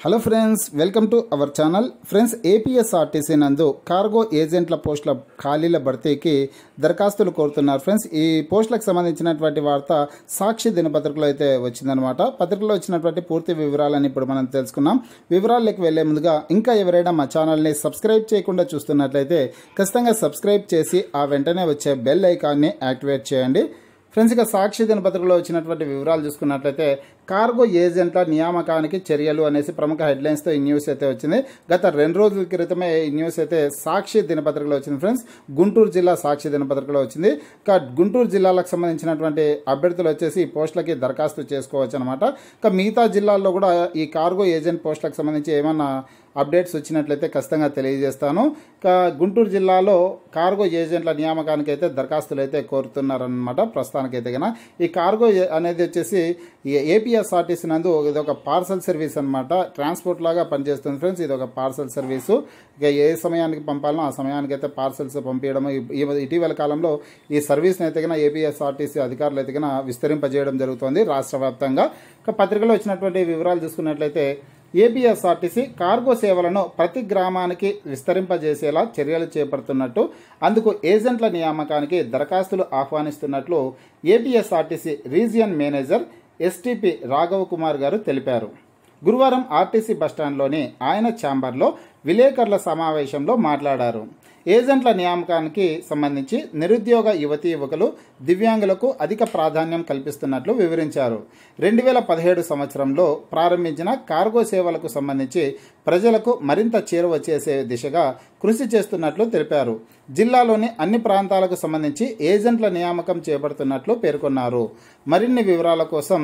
hello friends welcome to our channel friends APSRTC నందు cargo ఏజెంట్ల పోస్టుల ఖాళీల భర్తీకి దరఖాస్తులు కోరుతున్నారు ఫ్రెండ్స్ ఈ పోస్టులకు సంబంధించినటువంటి వార్త సాక్షి దినపత్రికలో అయితే వచ్చిందనమాట పత్రికలో వచ్చినటువంటి పూర్తి వివరాలను ఇప్పుడు మనం తెలుసుకున్నాం వివరాల్లోకి వెళ్లే ముందుగా ఇంకా ఎవరైనా మా ఛానల్ని సబ్స్క్రైబ్ చేయకుండా చూస్తున్నట్లయితే ఖచ్చితంగా సబ్స్క్రైబ్ చేసి ఆ వెంటనే వచ్చే బెల్ ఐకాన్ని యాక్టివేట్ చేయండి ఫ్రెండ్స్ ఇక సాక్షి దినపత్రికలో వచ్చినటువంటి వివరాలు చూసుకున్నట్లయితే కార్గో ఏజెంట్ల నియామకానికి చర్యలు అనేసి ప్రముఖ హెడ్లైన్స్తో ఈ న్యూస్ అయితే వచ్చింది గత రెండు రోజుల క్రితమే ఈ న్యూస్ అయితే సాక్షి దినపత్రికలో వచ్చింది ఫ్రెండ్స్ గుంటూరు జిల్లా సాక్షి దినపత్రికలో వచ్చింది ఇక గుంటూరు జిల్లాలకు సంబంధించినటువంటి అభ్యర్థులు వచ్చేసి ఈ పోస్టులకి దరఖాస్తు చేసుకోవచ్చు అనమాట ఇక మిగతా జిల్లాల్లో కూడా ఈ కార్గో ఏజెంట్ పోస్టులకు సంబంధించి ఏమన్నా అప్డేట్స్ వచ్చినట్లయితే ఖచ్చితంగా తెలియజేస్తాను గుంటూరు జిల్లాలో కార్గో ఏజెంట్ల నియామకానికి అయితే దరఖాస్తులు అయితే కోరుతున్నారనమాట ప్రస్తుతానికైతే కన్నా ఈ కార్గో అనేది వచ్చేసి ఏపీఎస్ఆర్టీసీ నందు ఇది ఒక పార్సల్ సర్వీస్ అనమాట ట్రాన్స్పోర్ట్ లాగా పనిచేస్తుంది ఫ్రెండ్స్ ఇది ఒక పార్సల్ సర్వీసు ఇక ఏ సమయానికి పంపాలనో ఆ సమయానికి అయితే పార్సల్స్ పంపించడం ఇటీవల కాలంలో ఈ సర్వీస్ని అయితే కన్నా ఏపీఎస్ఆర్టీసీ అధికారులు అయితే కన్నా విస్తరింపజేయడం జరుగుతుంది రాష్ట్ర వ్యాప్తంగా పత్రికలో వచ్చినటువంటి వివరాలు చూసుకున్నట్లయితే ఏబిఎస్ఆర్టీసీ కార్గో సేవలను ప్రతి గ్రామానికి విస్తరింపజేసేలా చర్యలు చేపడుతున్నట్టు అందుకు ఏజెంట్ల నియామకానికి దరఖాస్తులు ఆహ్వానిస్తున్నట్లు APSRTC region manager STP Raghav Kumar గారు తెలిపారు గురువారం ఆర్టీసీ బస్టాండ్లోని ఆయన ఛాంబర్లో విలేకరుల సమావేశంలో మాట్లాడారు ఏజెంట్ల నియామకానికి సంబంధించి నిరుద్యోగ యువతీ యువకులు దివ్యాంగులకు అధిక ప్రాధాన్యం కల్పిస్తున్నట్లు వివరించారు రెండు వేల పదిహేడు సంవత్సరంలో ప్రారంభించిన కార్గో సేవలకు సంబంధించి ప్రజలకు మరింత చేరువ చేసే దిశగా కృషి చేస్తున్నట్లు తెలిపారు జిల్లాలోని అన్ని ప్రాంతాలకు సంబంధించి ఏజెంట్ల నియామకం చేపడుతున్నట్లు పేర్కొన్నారు మరిన్ని వివరాల కోసం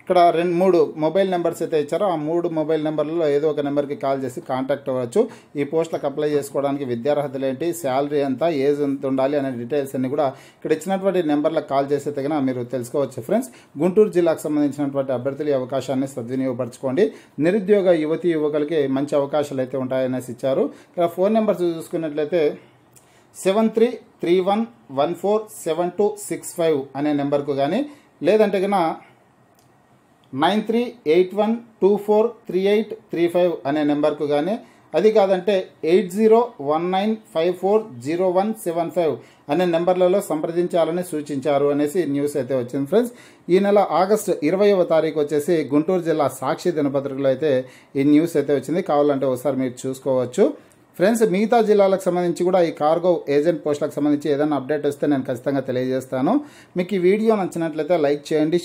ఇక్కడ రెండు మూడు మొబైల్ నెంబర్స్ అయితే ఇచ్చారో ఆ మూడు మొబైల్ నెంబర్లలో ఏదో ఒక నెంబర్కి కాల్ చేసి కాంటాక్ట్ అవ్వచ్చు ఈ పోస్టులకు అప్లై చేసుకోవడానికి విద్యార్హతలు ఏంటి శాలరీ ఎంత ఏజ్ ఎంత ఉండాలి అనే డీటెయిల్స్ అన్ని కూడా ఇక్కడ ఇచ్చినటువంటి నెంబర్లకు కాల్ చేసే తగిన మీరు తెలుసుకోవచ్చు ఫ్రెండ్స్ గుంటూరు జిల్లాకు సంబంధించినటువంటి అభ్యర్థుల అవకాశాన్ని సద్వినియోగపరచుకోండి నిరుద్యోగ యువతి యువకులకి మంచి అవకాశాలు అయితే ఉంటాయనేసి ఇచ్చారు ఇక్కడ ఫోన్ నెంబర్స్ చూసుకున్నట్లయితే seven three three one one four seven two six five అనే నెంబర్కు కానీ లేదంటే కన్నా nine three eight one two four three eight three five అనే నెంబర్కు కానీ అది కాదంటే eight zero one nine five four zero one seven five అనే నెంబర్లలో సంప్రదించాలని సూచించారు అనేసి న్యూస్ అయితే వచ్చింది ఫ్రెండ్స్ ఈ నెల ఆగస్టు ఇరవైవ తారీఖు వచ్చేసి గుంటూరు జిల్లా సాక్షి దినపత్రికలో అయితే ఈ న్యూస్ అయితే వచ్చింది కావాలంటే ఒకసారి మీరు చూసుకోవచ్చు ఫ్రెండ్స్ మిగతా జిల్లాలకు సంబంధించి కూడా ఈ కార్గో ఏజెంట్ పోస్టులకు సంబంధించి ఏదైనా అప్డేట్ వస్తే నేను ఖచ్చితంగా తెలియజేస్తాను మీకు ఈ వీడియో నచ్చినట్లయితే లైక్ చేయండి